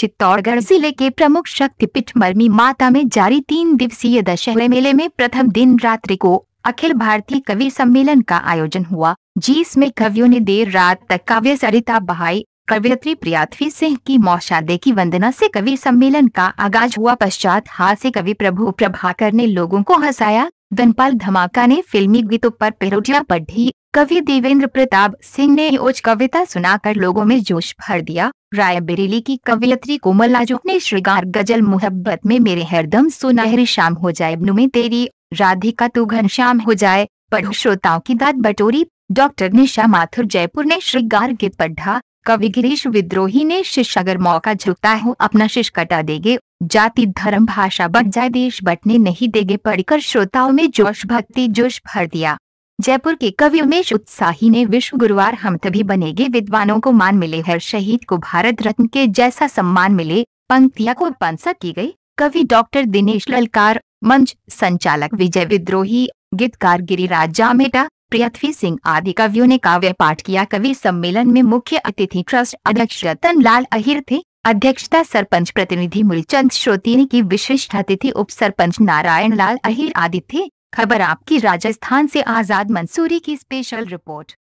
चित्तौड़गढ़ जिले के प्रमुख शक्तिपीठ मरमी माता में जारी तीन दिवसीय दशहरे मेले में प्रथम दिन रात्रि को अखिल भारतीय कवि सम्मेलन का आयोजन हुआ जिसमें कवियों ने देर रात तक काव्य सरिता बहाई कवियत्री प्रियाथवी सिंह की दे की वंदना से कवि सम्मेलन का आगाज हुआ पश्चात हास्य कवि प्रभु प्रभाकर ने लोगों को हंसाया धनपाल धमाका ने फिल्मी गीतों पर पेरोडिया पढ़ी कवि देवेंद्र प्रताप सिंह ने उच्च कविता सुनाकर लोगों में जोश भर दिया राय बरेली की कवियत्री कोमल राजू ने श्रृंगार गजल मोहब्बत में मेरे हरदम सुनहरी शाम हो जाए में तेरी राधिका तू घन शाम हो जाए पढ़ो श्रोताओं की दाद बटोरी डॉक्टर निशा माथुर जयपुर ने श्रृंगार गीत पढ़ा कवि गिरीश विद्रोही ने शिष्य अगर मौका झुकता हो अपना शिष्य कटा देगे जाति धर्म भाषा बट जाए देश बटने नहीं देगे पढ़कर श्रोताओं में जोश भक्ति जोश भर दिया जयपुर के कवि उमेश उत्साही ने विश्व गुरुवार हम तभी बनेगे विद्वानों को मान मिले हर शहीद को भारत रत्न के जैसा सम्मान मिले पंक्तिया को पंसद की गई कवि डॉक्टर दिनेश ललकार मंच संचालक विजय विद्रोही गीतकार गिरिराज जामेटा पृथ्वी सिंह आदि कवियों ने काव्य पाठ किया कवि सम्मेलन में मुख्य अतिथि ट्रस्ट अध्यक्ष रतन लाल अहिर थे अध्यक्षता सरपंच प्रतिनिधि मूलचंद श्रोती ने की विशिष्ट अतिथि उप सरपंच नारायण लाल अहिर आदि थे खबर आपकी राजस्थान से आजाद मंसूरी की स्पेशल रिपोर्ट